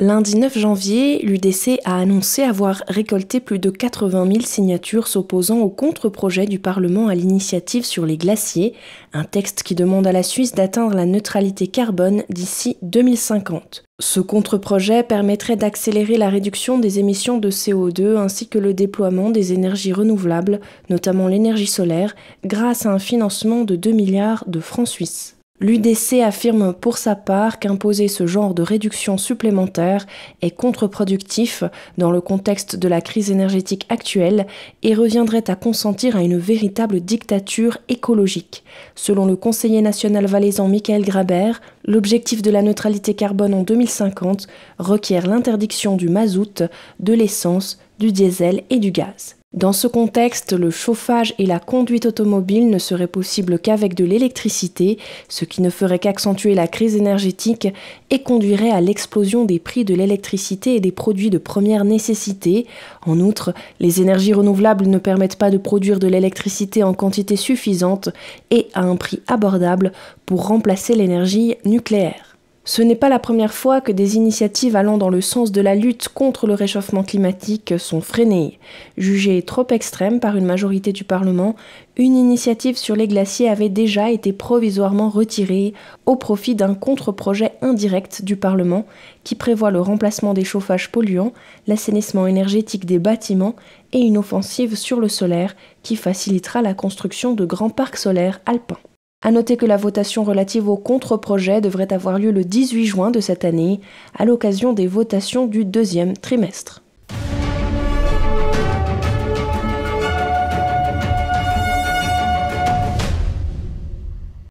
Lundi 9 janvier, l'UDC a annoncé avoir récolté plus de 80 000 signatures s'opposant au contre-projet du Parlement à l'initiative sur les glaciers, un texte qui demande à la Suisse d'atteindre la neutralité carbone d'ici 2050. Ce contre-projet permettrait d'accélérer la réduction des émissions de CO2 ainsi que le déploiement des énergies renouvelables, notamment l'énergie solaire, grâce à un financement de 2 milliards de francs suisses. L'UDC affirme pour sa part qu'imposer ce genre de réduction supplémentaire est contre-productif dans le contexte de la crise énergétique actuelle et reviendrait à consentir à une véritable dictature écologique. Selon le conseiller national valaisan Michael Graber, l'objectif de la neutralité carbone en 2050 requiert l'interdiction du mazout, de l'essence, du diesel et du gaz. Dans ce contexte, le chauffage et la conduite automobile ne seraient possibles qu'avec de l'électricité, ce qui ne ferait qu'accentuer la crise énergétique et conduirait à l'explosion des prix de l'électricité et des produits de première nécessité. En outre, les énergies renouvelables ne permettent pas de produire de l'électricité en quantité suffisante et à un prix abordable pour remplacer l'énergie nucléaire. Ce n'est pas la première fois que des initiatives allant dans le sens de la lutte contre le réchauffement climatique sont freinées. Jugée trop extrême par une majorité du Parlement, une initiative sur les glaciers avait déjà été provisoirement retirée au profit d'un contre-projet indirect du Parlement qui prévoit le remplacement des chauffages polluants, l'assainissement énergétique des bâtiments et une offensive sur le solaire qui facilitera la construction de grands parcs solaires alpins. À noter que la votation relative au contre-projet devrait avoir lieu le 18 juin de cette année, à l'occasion des votations du deuxième trimestre.